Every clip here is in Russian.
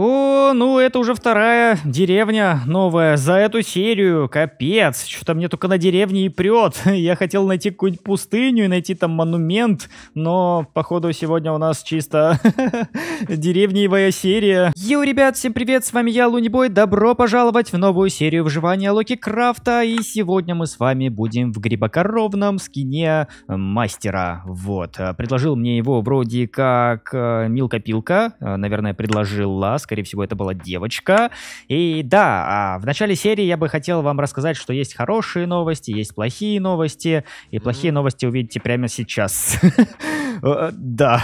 О, ну это уже вторая деревня новая за эту серию. Капец, что-то мне только на деревне и прет. Я хотел найти какую-нибудь пустыню и найти там монумент, но походу сегодня у нас чисто деревневая серия. Йоу, ребят, всем привет, с вами я, Лунибой. Добро пожаловать в новую серию выживания Локи Крафта. И сегодня мы с вами будем в грибокоровном скине мастера. Вот, э, предложил мне его вроде как э, Милка Пилка, э, наверное, предложил Ласк скорее всего, это была девочка. И да, а в начале серии я бы хотел вам рассказать, что есть хорошие новости, есть плохие новости, и плохие новости увидите прямо сейчас. Э, да,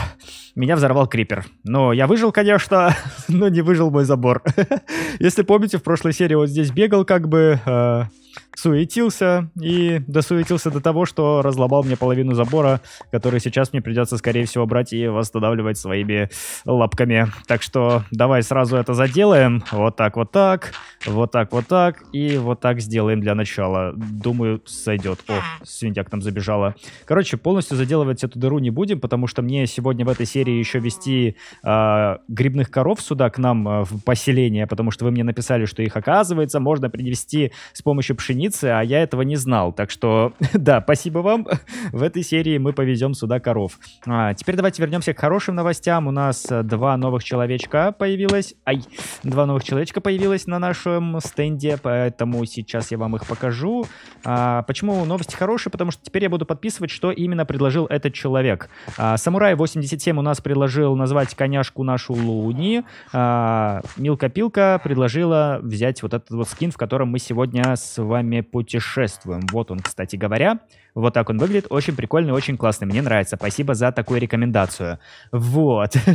меня взорвал крипер. Но я выжил, конечно, но не выжил мой забор. Если помните, в прошлой серии вот здесь бегал как бы... Э, суетился и досуетился до того, что разлобал мне половину забора, который сейчас мне придется, скорее всего, брать и восстанавливать своими лапками. Так что давай сразу это заделаем. Вот так, вот так, вот так, вот так и вот так сделаем для начала. Думаю, сойдет. О, свинья к нам забежала. Короче, полностью заделывать эту дыру не будем, потому что мне сегодня в этой серии еще вести э, а, грибных коров сюда к нам э, в поселение, потому что вы мне написали, что их, оказывается, можно привести с помощью пшеницы, а я этого не знал. Так что, да, спасибо вам. В этой серии мы повезем сюда коров. А, теперь давайте вернемся к хорошим новостям. У нас э, два новых человечка появилось. Ай, два новых человечка появилось на нашем стенде, поэтому сейчас я вам их покажу. А, почему новости хорошие? Потому что теперь я буду подписывать, что именно предложил этот человек. А, Самурай 87 у нас предложил назвать коняшку нашу Луни. А, Милка Пилка предложила взять вот этот вот скин, в котором мы сегодня с вами вами путешествуем. Вот он, кстати говоря. Вот так он выглядит. Очень прикольный, очень классный. Мне нравится. Спасибо за такую рекомендацию. Вот.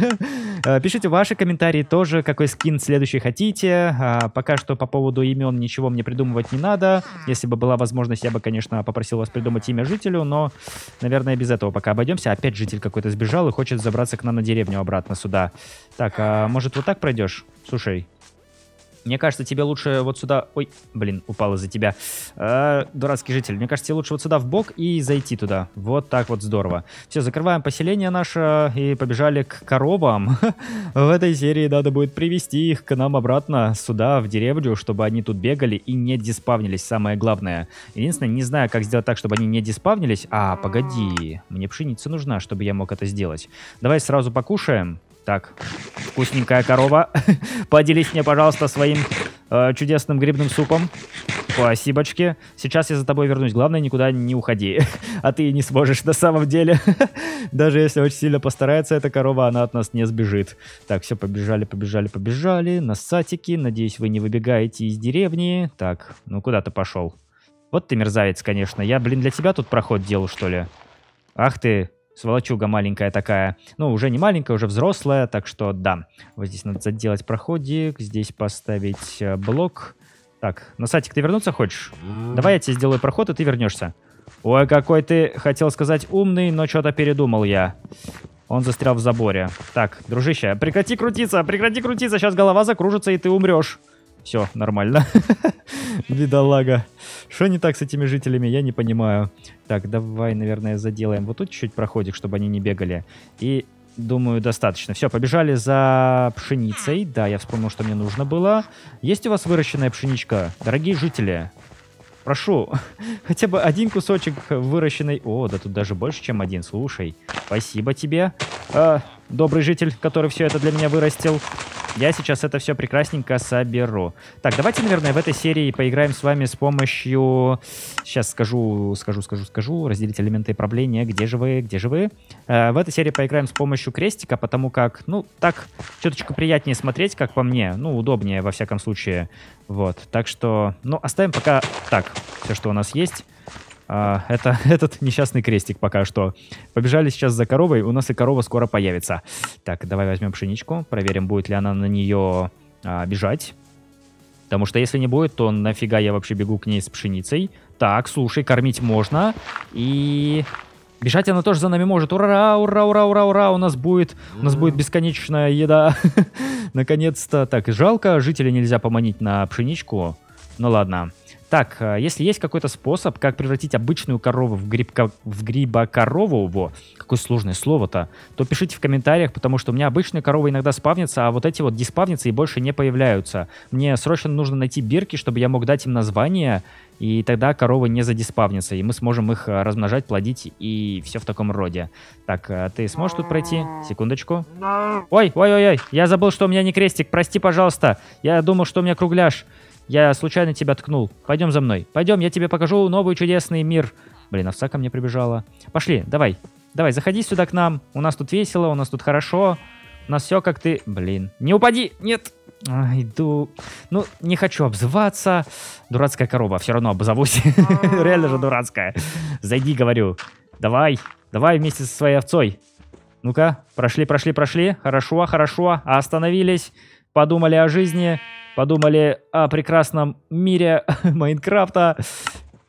Э, пишите ваши комментарии тоже, какой скин следующий хотите. Э, пока что по поводу имен ничего мне придумывать не надо. Если бы была возможность, я бы, конечно, попросил вас придумать имя жителю, но, наверное, без этого пока обойдемся. Опять житель какой-то сбежал и хочет забраться к нам на деревню обратно сюда. Так, а может вот так пройдешь? Слушай, мне кажется, тебе лучше вот сюда... Ой, блин, упал из-за тебя. Э, дурацкий житель. Мне кажется, тебе лучше вот сюда в бок и зайти туда. Вот так вот здорово. Все, закрываем поселение наше и побежали к коровам. В этой серии надо будет привести их к нам обратно сюда, в деревню, чтобы они тут бегали и не диспавнились, самое главное. Единственное, не знаю, как сделать так, чтобы они не диспавнились. А, погоди, мне пшеница нужна, чтобы я мог это сделать. Давай сразу покушаем. Так, вкусненькая корова. Поделись мне, пожалуйста, своим э, чудесным грибным супом. Спасибочки. Сейчас я за тобой вернусь. Главное, никуда не уходи. А ты не сможешь на самом деле. Даже если очень сильно постарается эта корова, она от нас не сбежит. Так, все, побежали, побежали, побежали. на сатики, Надеюсь, вы не выбегаете из деревни. Так, ну куда ты пошел? Вот ты мерзавец, конечно. Я, блин, для тебя тут проход делал, что ли? Ах ты, сволочуга маленькая такая. Ну, уже не маленькая, уже взрослая, так что да. Вот здесь надо заделать проходик, здесь поставить э, блок. Так, на Носатик, ты вернуться хочешь? Давай я тебе сделаю проход, и ты вернешься. Ой, какой ты, хотел сказать, умный, но что-то передумал я. Он застрял в заборе. Так, дружище, прекрати крутиться, прекрати крутиться, сейчас голова закружится, и ты умрешь все нормально. Бедолага. Что не так с этими жителями, я не понимаю. Так, давай, наверное, заделаем вот тут чуть-чуть проходик, чтобы они не бегали. И Думаю, достаточно. Все, побежали за пшеницей. Да, я вспомнил, что мне нужно было. Есть у вас выращенная пшеничка? Дорогие жители, прошу, хотя бы один кусочек выращенной... О, да тут даже больше, чем один, слушай. Спасибо тебе, э, добрый житель, который все это для меня вырастил. Я сейчас это все прекрасненько соберу. Так, давайте, наверное, в этой серии поиграем с вами с помощью... Сейчас скажу, скажу, скажу, скажу. Разделить элементы и правления. Где же вы? Где же вы? Э, в этой серии поиграем с помощью крестика, потому как, ну, так чуточку приятнее смотреть, как по мне. Ну, удобнее, во всяком случае. Вот, так что... Ну, оставим пока так все, что у нас есть. А, это этот несчастный крестик пока что. Побежали сейчас за коровой, у нас и корова скоро появится. Так, давай возьмем пшеничку, проверим, будет ли она на нее uh, бежать. Потому что если не будет, то нафига я вообще бегу к ней с пшеницей. Так, слушай, кормить можно. И бежать она тоже за нами может. Ура, ура, ура, ура, ура, у нас будет, у нас будет бесконечная еда. Наконец-то. Так, жалко, жителя нельзя поманить на пшеничку. Ну Ладно. Так, э, если есть какой-то способ, как превратить обычную корову в, грибко... в грибокорову, во, какое сложное слово-то, то пишите в комментариях, потому что у меня обычные коровы иногда спавнятся, а вот эти вот диспавнятся и больше не появляются. Мне срочно нужно найти бирки, чтобы я мог дать им название, и тогда коровы не задиспавнятся, и мы сможем их э, размножать, плодить и все в таком роде. Так, э, ты сможешь тут пройти? Секундочку. Ой, ой-ой-ой, я забыл, что у меня не крестик, прости, пожалуйста. Я думал, что у меня кругляш. Я случайно тебя ткнул. Пойдем за мной. Пойдем, я тебе покажу новый чудесный мир. Блин, овца ко мне прибежала. Пошли, давай. Давай, заходи сюда к нам. У нас тут весело, у нас тут хорошо. У нас все как ты... Блин, не упади! Нет! А, иду... Ну, не хочу обзываться. Дурацкая корова, все равно обзовусь. Реально же дурацкая. Зайди, говорю. Давай, давай вместе со своей овцой. Ну-ка, прошли, прошли, прошли. Хорошо, хорошо. Остановились, подумали о жизни подумали о прекрасном мире Майнкрафта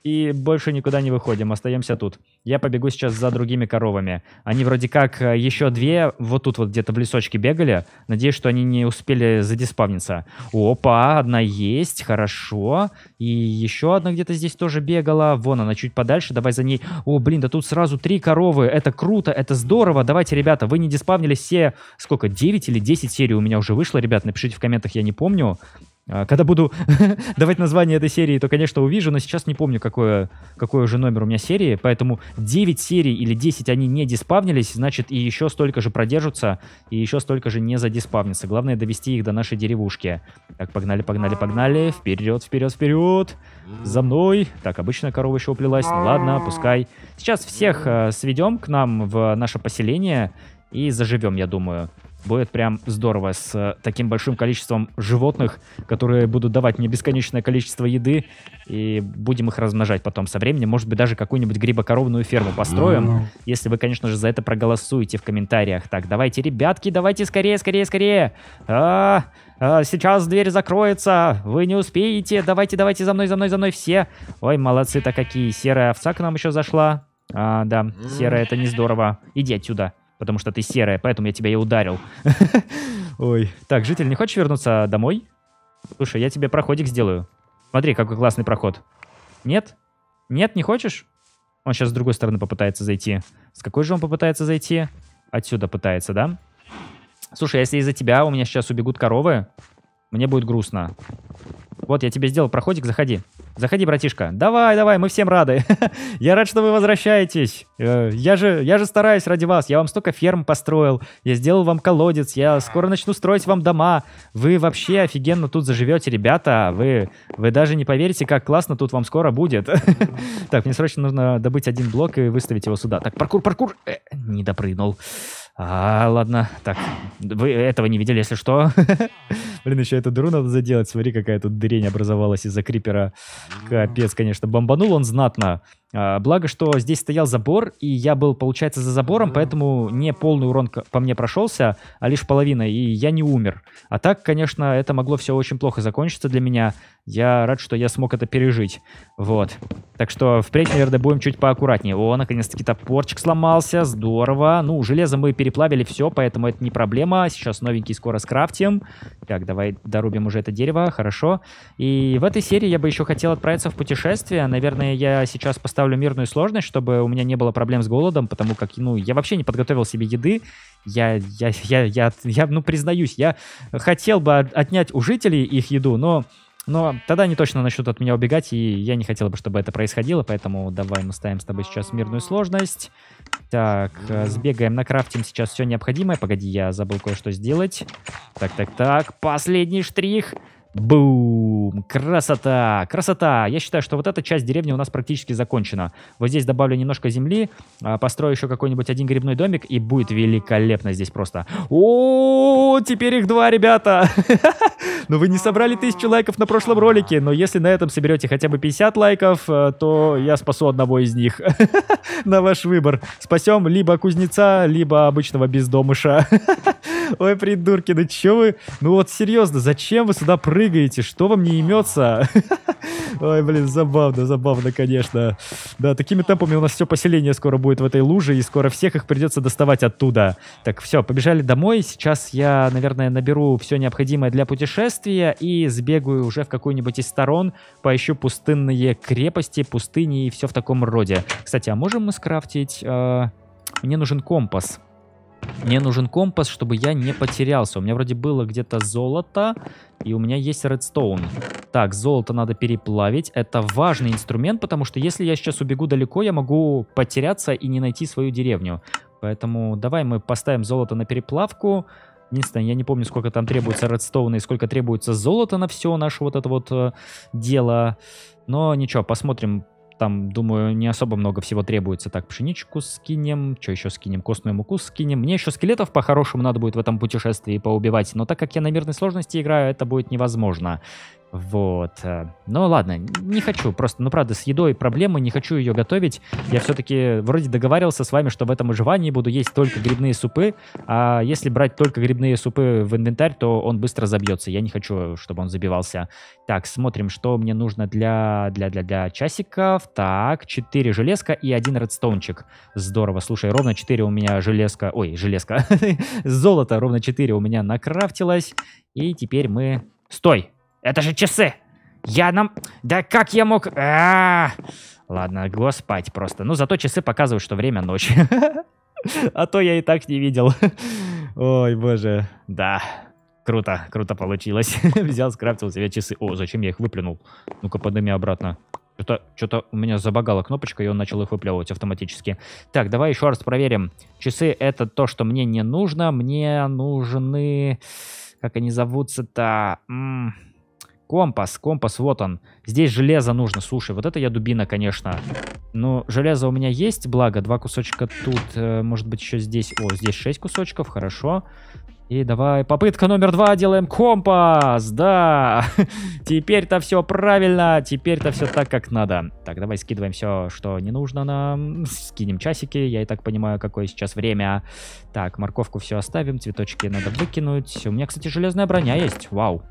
и больше никуда не выходим, остаемся тут. Я побегу сейчас за другими коровами. Они вроде как э, еще две вот тут вот где-то в лесочке бегали. Надеюсь, что они не успели задиспавниться. Опа, одна есть, хорошо. И еще одна где-то здесь тоже бегала. Вон она чуть подальше, давай за ней. О, блин, да тут сразу три коровы. Это круто, это здорово. Давайте, ребята, вы не диспавнили все... Сколько, 9 или 10 серий у меня уже вышло, ребят? Напишите в комментах, я не помню. А, когда буду давать название этой серии, то, конечно, увижу, но сейчас не помню, какое, какой уже номер у меня серии, поэтому 9 серий или 10 они не диспавнились, значит, и еще столько же продержатся, и еще столько же не задиспавнятся. Главное довести их до нашей деревушки. Так, погнали, погнали, погнали. Вперед, вперед, вперед. За мной. Так, обычная корова еще уплелась. Ну ладно, пускай. Сейчас всех э, сведем к нам в наше поселение и заживем, я думаю будет прям здорово с э, таким большим количеством животных, которые будут давать мне бесконечное количество еды, и будем их размножать потом со временем. Может быть, даже какую-нибудь грибокоровную ферму построим, если вы, конечно же, за это проголосуете в комментариях. Так, давайте, ребятки, давайте скорее, скорее, скорее! А, а, сейчас дверь закроется, вы не успеете, давайте, давайте, за мной, за мной, за мной все. Ой, молодцы-то какие, серая овца к нам еще зашла. А, да, серая, это не здорово. Иди отсюда потому что ты серая, поэтому я тебя и ударил. Ой. Так, житель, не хочешь вернуться домой? Слушай, я тебе проходик сделаю. Смотри, какой классный проход. Нет? Нет, не хочешь? Он сейчас с другой стороны попытается зайти. С какой же он попытается зайти? Отсюда пытается, да? Слушай, а если из-за тебя у меня сейчас убегут коровы, мне будет грустно. Вот я тебе сделал проходик, заходи. Заходи, братишка. Давай, давай, мы всем рады. Я рад, что вы возвращаетесь. Э, я же, я же стараюсь ради вас. Я вам столько ферм построил. Я сделал вам колодец. Я скоро начну строить вам дома. Вы вообще офигенно тут заживете, ребята. Вы, вы даже не поверите, как классно тут вам скоро будет. Так, мне срочно нужно добыть один блок и выставить его сюда. Так, паркур, паркур. Э, не допрыгнул. А, ладно, так, вы этого не видели, если что. Блин, еще эту дыру надо заделать. Смотри, какая тут дырень образовалась из-за крипера. Капец, конечно, бомбанул он знатно. А, благо, что здесь стоял забор, и я был, получается, за забором, поэтому не полный урон по мне прошелся, а лишь половина, и я не умер. А так, конечно, это могло все очень плохо закончиться для меня. Я рад, что я смог это пережить. Вот. Так что впредь, наверное, будем чуть поаккуратнее. О, наконец-таки топорчик сломался. Здорово. Ну, железо мы переплавили все, поэтому это не проблема. Сейчас новенький скоро скрафтим. Так, давай дорубим уже это дерево. Хорошо. И в этой серии я бы еще хотел отправиться в путешествие. Наверное, я сейчас поставлю ставлю мирную сложность, чтобы у меня не было проблем с голодом, потому как, ну, я вообще не подготовил себе еды. Я, я, я, я, я ну, признаюсь, я хотел бы отнять у жителей их еду, но но тогда они точно начнут от меня убегать, и я не хотел бы, чтобы это происходило, поэтому давай мы ставим с тобой сейчас мирную сложность. Так, э, сбегаем, накрафтим сейчас все необходимое. Погоди, я забыл кое-что сделать. Так, так, так, последний штрих. Бум! Красота, красота. Я считаю, что вот эта часть деревни у нас практически закончена. Вот здесь добавлю немножко земли, а, построю еще какой-нибудь один грибной домик, и будет великолепно здесь просто. О, теперь их два, ребята. Но ну, вы не собрали тысячу лайков на прошлом ролике, но если на этом соберете хотя бы 50 лайков, э, то я спасу одного из них. На ваш выбор. Спасем либо кузнеца, либо обычного бездомыша. Ой, придурки, да че вы? Ну вот серьезно, зачем вы сюда прыгаете? Что вам не имется? Ой, блин, забавно, забавно, конечно. Да, такими темпами у нас все поселение скоро будет в этой луже, и скоро всех их придется доставать оттуда. Так, все, побежали домой. Сейчас я, наверное, наберу все необходимое для путешествия и сбегаю уже в какую-нибудь из сторон, поищу пустынные крепости, пустыни и все в таком роде. Кстати, а можем мы скрафтить... Э, мне нужен компас. Мне нужен компас, чтобы я не потерялся. У меня вроде было где-то золото, и у меня есть редстоун. Так, золото надо переплавить. Это важный инструмент, потому что если я сейчас убегу далеко, я могу потеряться и не найти свою деревню. Поэтому давай мы поставим золото на переплавку. Единственное, я не помню, сколько там требуется редстоуна и сколько требуется золота на все наше вот это вот э, дело. Но ничего, посмотрим там, думаю, не особо много всего требуется. Так, пшеничку скинем, что еще скинем, костную муку скинем. Мне еще скелетов по-хорошему надо будет в этом путешествии поубивать, но так как я на мирной сложности играю, это будет невозможно. Вот. Э, ну ладно, не хочу. Просто, ну правда, с едой проблемы, не хочу ее готовить. Я все-таки вроде договаривался с вами, что в этом выживании буду есть только грибные супы. А если брать только грибные супы в инвентарь, то он быстро забьется. Я не хочу, чтобы он забивался. Так, смотрим, что мне нужно для, для, для, для часиков. Так, 4 железка и 1 редстоунчик. Здорово. Слушай, ровно 4 у меня железка... Ой, железка. Золото ровно 4 у меня накрафтилось. И теперь мы... Стой! Это же часы! Я нам... Да как я мог... А Ладно, го просто. Ну, зато часы показывают, что время ночи. А то я и так не видел. Ой, боже. Да. Круто, круто получилось. Взял, скрафтил себе часы. О, зачем я их выплюнул? Ну-ка, подними обратно. Что-то что у меня забагала кнопочка, и он начал их выплевывать автоматически. Так, давай еще раз проверим. Часы — это то, что мне не нужно. Мне нужны... Как они зовутся-то? Компас, компас, вот он. Здесь железо нужно, слушай, вот это я дубина, конечно. Но ну, железо у меня есть, благо, два кусочка тут, э, может быть, еще здесь. О, здесь шесть кусочков, хорошо. И давай, попытка номер два, делаем компас, да. Теперь-то все правильно, теперь-то все так, как надо. Так, давай скидываем все, что не нужно нам. Скинем часики, я и так понимаю, какое сейчас время. Так, морковку все оставим, цветочки надо выкинуть. У меня, кстати, железная броня есть, вау.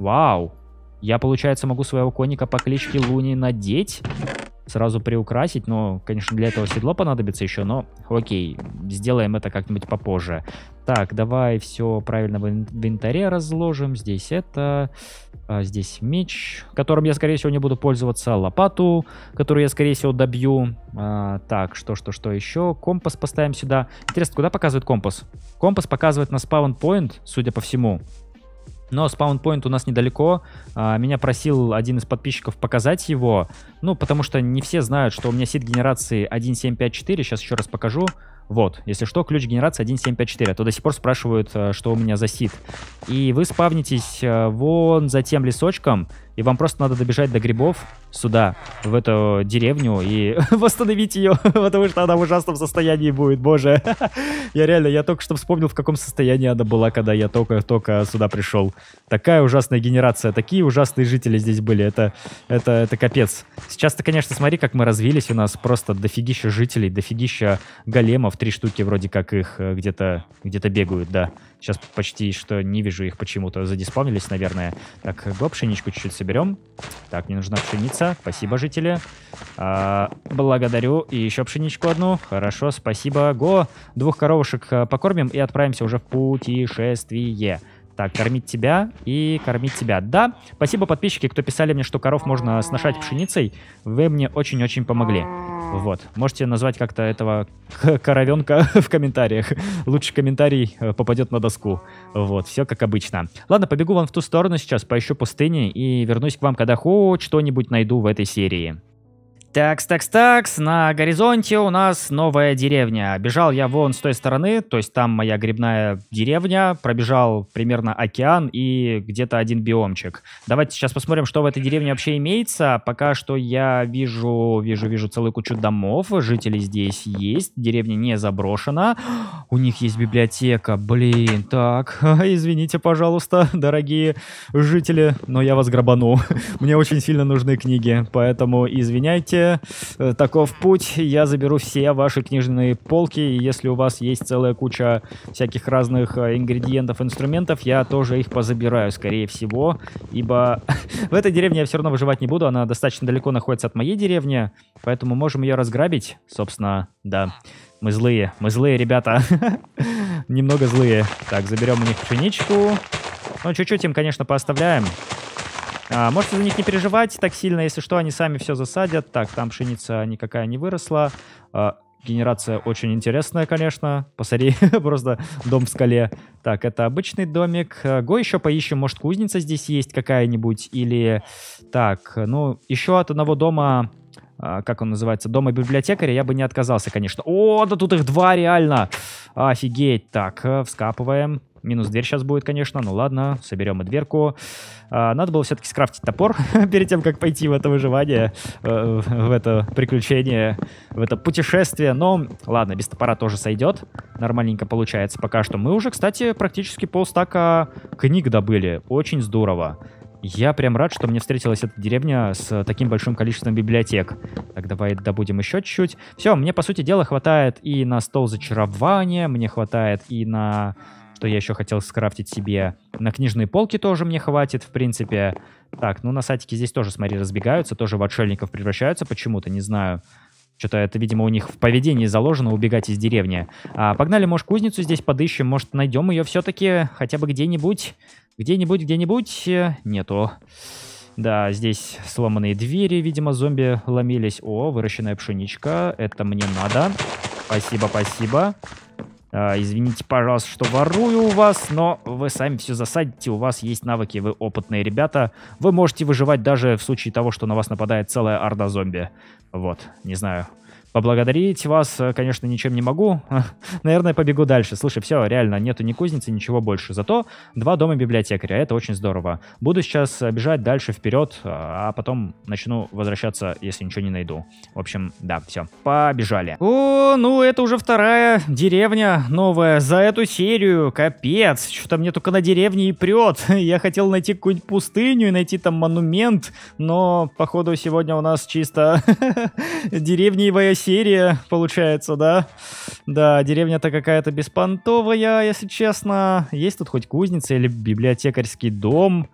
Вау, я, получается, могу своего коника по кличке Луни надеть, сразу приукрасить, но, конечно, для этого седло понадобится еще, но окей, сделаем это как-нибудь попозже. Так, давай все правильно в инвентаре разложим, здесь это, а здесь меч, которым я, скорее всего, не буду пользоваться, лопату, которую я, скорее всего, добью. А, так, что-что-что еще, компас поставим сюда. Интересно, куда показывает компас? Компас показывает на спаун-поинт, судя по всему. Но спаунпоинт у нас недалеко. А, меня просил один из подписчиков показать его. Ну, потому что не все знают, что у меня сид генерации 1754. Сейчас еще раз покажу. Вот, если что, ключ генерации 1754, а то до сих пор спрашивают, а, что у меня за сид. И вы спавнитесь а, вон за тем лесочком, и вам просто надо добежать до грибов сюда, в эту деревню, и восстановить ее, потому что она в ужасном состоянии будет, боже. я реально, я только что вспомнил, в каком состоянии она была, когда я только-только сюда пришел. Такая ужасная генерация, такие ужасные жители здесь были, это, это, это капец. Сейчас-то, конечно, смотри, как мы развились, у нас просто дофигища жителей, дофигища големов, три штуки вроде как их э, где-то где, -то, где -то бегают, да. Сейчас почти что не вижу их почему-то. Задиспавнились, наверное. Так, го, пшеничку чуть-чуть соберем. Так, не нужна пшеница. Спасибо, жители. А, благодарю. И еще пшеничку одну. Хорошо, спасибо. Го, двух коровушек а, покормим и отправимся уже в путешествие. Так, кормить тебя и кормить тебя. Да, спасибо подписчики, кто писали мне, что коров можно сношать пшеницей. Вы мне очень-очень помогли. Вот. Можете назвать как-то этого коровенка в комментариях. Лучший комментарий э, попадет на доску. Вот, все как обычно. Ладно, побегу вон в ту сторону сейчас, поищу пустыни и вернусь к вам, когда хоть что-нибудь найду в этой серии. Такс, такс, такс, на горизонте у нас новая деревня. Бежал я вон с той стороны, то есть там моя грибная деревня, пробежал примерно океан и где-то один биомчик. Давайте сейчас посмотрим, что в этой деревне вообще имеется. Пока что я вижу, вижу, вижу целую кучу домов, жители здесь есть, деревня не заброшена. У них есть библиотека, блин, так, извините, пожалуйста, дорогие жители, но я вас грабану. Мне очень сильно нужны книги, поэтому извиняйте, Смотрите, э, таков путь. Я заберу все ваши книжные полки. И если у вас есть целая куча всяких разных э, ингредиентов, инструментов, я тоже их позабираю, скорее всего. Ибо в этой деревне я все равно выживать не буду. Она достаточно далеко находится от моей деревни. Поэтому можем ее разграбить. Собственно, да. Мы злые. Мы злые, ребята. Немного злые. Так, заберем у них пшеничку. Ну, чуть-чуть им, конечно, пооставляем. А, можете за них не переживать так сильно, если что, они сами все засадят. Так, там пшеница никакая не выросла. А, генерация очень интересная, конечно. Посмотри, просто дом в скале. Так, это обычный домик. А, го еще поищем, может кузница здесь есть какая-нибудь. Или, так, ну, еще от одного дома а, как он называется, дома библиотекаря, я бы не отказался, конечно. О, да тут их два реально. Офигеть. Так, э, вскапываем. Минус дверь сейчас будет, конечно. Ну ладно, соберем и дверку. А, надо было все-таки скрафтить топор перед тем, как пойти в это выживание, э, в это приключение, в это путешествие. Но ладно, без топора тоже сойдет. Нормальненько получается пока что. Мы уже, кстати, практически полстака книг добыли. Очень здорово. Я прям рад, что мне встретилась эта деревня с таким большим количеством библиотек. Так, давай добудем еще чуть-чуть. Все, мне, по сути дела, хватает и на стол зачарования, мне хватает и на что я еще хотел скрафтить себе. На книжные полки тоже мне хватит, в принципе. Так, ну на сайтике здесь тоже, смотри, разбегаются, тоже в отшельников превращаются почему-то, не знаю. Что-то это, видимо, у них в поведении заложено убегать из деревни. А, погнали, может, кузницу здесь подыщем, может, найдем ее все-таки хотя бы где-нибудь. Где-нибудь, где-нибудь. Э, нету. Да, здесь сломанные двери, видимо, зомби ломились. О, выращенная пшеничка. Это мне надо. Спасибо, спасибо. Э, извините, пожалуйста, что ворую у вас, но вы сами все засадите, у вас есть навыки, вы опытные ребята. Вы можете выживать даже в случае того, что на вас нападает целая орда зомби. Вот, не знаю, Поблагодарить вас, э, конечно, ничем не могу. Наверное, побегу дальше. Слушай, все, реально, нету ни кузницы, ничего больше. Зато два дома библиотекаря, это очень здорово. Буду сейчас э, бежать дальше вперед, э, а потом начну возвращаться, если ничего не найду. В общем, да, все, побежали. О, ну это уже вторая деревня новая за эту серию. Капец, что-то мне только на деревне и прет. Я хотел найти какую-нибудь пустыню и найти там монумент, но, походу, сегодня у нас чисто деревневая серия, получается, да? Да, деревня-то какая-то беспонтовая, если честно. Есть тут хоть кузница или библиотекарский дом?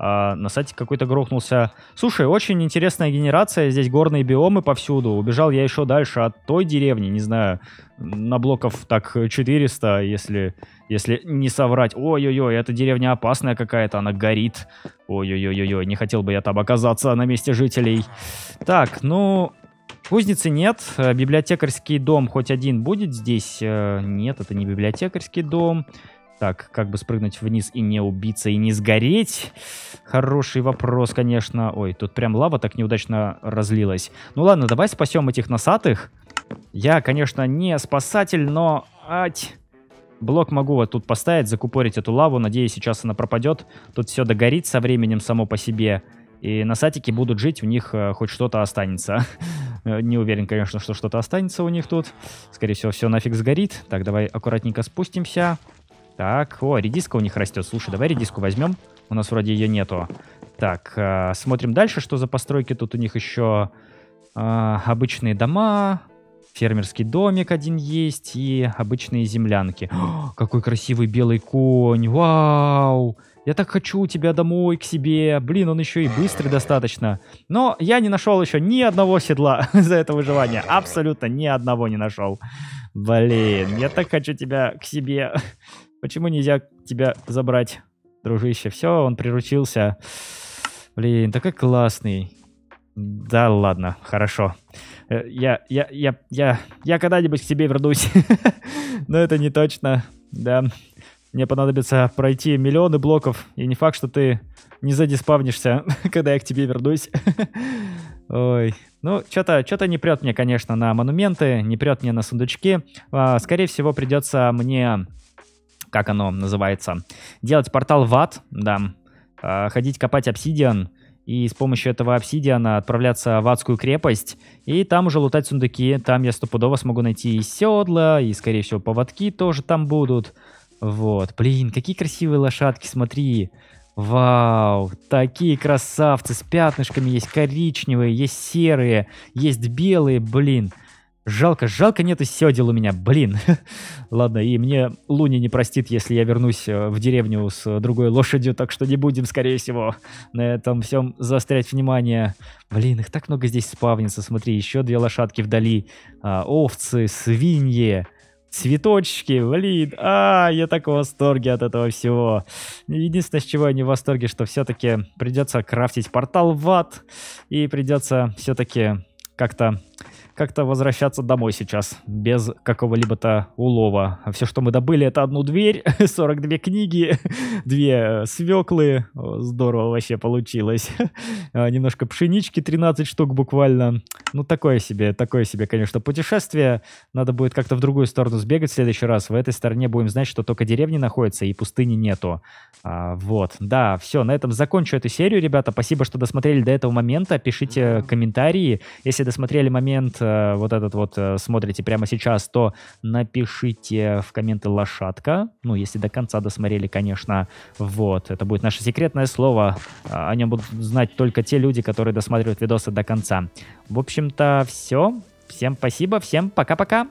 А, на сайте какой-то грохнулся. Слушай, очень интересная генерация, здесь горные биомы повсюду. Убежал я еще дальше от той деревни, не знаю, на блоков так 400, если, если не соврать. Ой-ой-ой, эта деревня опасная какая-то, она горит. Ой-ой-ой-ой, не хотел бы я там оказаться на месте жителей. Так, ну, Кузницы нет, э, библиотекарский дом хоть один будет здесь? Э, нет, это не библиотекарский дом. Так, как бы спрыгнуть вниз и не убиться, и не сгореть? Хороший вопрос, конечно. Ой, тут прям лава так неудачно разлилась. Ну ладно, давай спасем этих носатых. Я, конечно, не спасатель, но... Ать... Блок могу вот тут поставить, закупорить эту лаву. Надеюсь, сейчас она пропадет. Тут все догорит со временем само по себе. И носатики будут жить, у них э, хоть что-то останется. Э, не уверен, конечно, что что-то останется у них тут. Скорее всего, все нафиг сгорит. Так, давай аккуратненько спустимся. Так, о, редиска у них растет. Слушай, давай редиску возьмем. У нас вроде ее нету. Так, э, смотрим дальше, что за постройки. Тут у них еще э, обычные дома, фермерский домик один есть и обычные землянки. О, какой красивый белый конь, вау! Я так хочу тебя домой, к себе. Блин, он еще и быстрый достаточно. Но я не нашел еще ни одного седла за это выживание. Абсолютно ни одного не нашел. Блин, я так хочу тебя к себе. Почему нельзя тебя забрать, дружище? Все, он приручился. Блин, такой классный. Да ладно, хорошо. Я, я, я, я, я когда-нибудь к тебе вернусь. Но это не точно, да мне понадобится пройти миллионы блоков, и не факт, что ты не задиспавнишься, когда я к тебе вернусь. Ой, ну, что-то что не прет мне, конечно, на монументы, не прет мне на сундучки. А, скорее всего, придется мне, как оно называется, делать портал в ад, да, а, ходить копать обсидиан, и с помощью этого обсидиана отправляться в адскую крепость, и там уже лутать сундуки, там я стопудово смогу найти и седла, и, скорее всего, поводки тоже там будут, вот, блин, какие красивые лошадки, смотри. Вау, такие красавцы с пятнышками, есть коричневые, есть серые, есть белые, блин. Жалко, жалко нету сёдел у меня, блин. Ладно, и мне Луни не простит, если я вернусь э, в деревню с другой лошадью, так что не будем, скорее всего, на этом всем заострять внимание. Блин, их так много здесь спавнится, смотри, еще две лошадки вдали, а, овцы, свиньи. Цветочки, блин, а, я так в восторге от этого всего. Единственное, с чего я не в восторге, что все-таки придется крафтить портал в ад, и придется все-таки как-то как-то возвращаться домой сейчас без какого-либо-то улова. Все, что мы добыли, это одну дверь, 42 книги, две э, свеклы. Здорово вообще получилось. А, немножко пшенички, 13 штук буквально. Ну, такое себе, такое себе, конечно, путешествие. Надо будет как-то в другую сторону сбегать в следующий раз. В этой стороне будем знать, что только деревни находятся и пустыни нету. А, вот, да, все, на этом закончу эту серию, ребята. Спасибо, что досмотрели до этого момента. Пишите комментарии. Если досмотрели момент Э, вот этот вот, э, смотрите прямо сейчас, то напишите в комменты лошадка. Ну, если до конца досмотрели, конечно. Вот, это будет наше секретное слово. А, о нем будут знать только те люди, которые досматривают видосы до конца. В общем-то, все. Всем спасибо, всем пока-пока.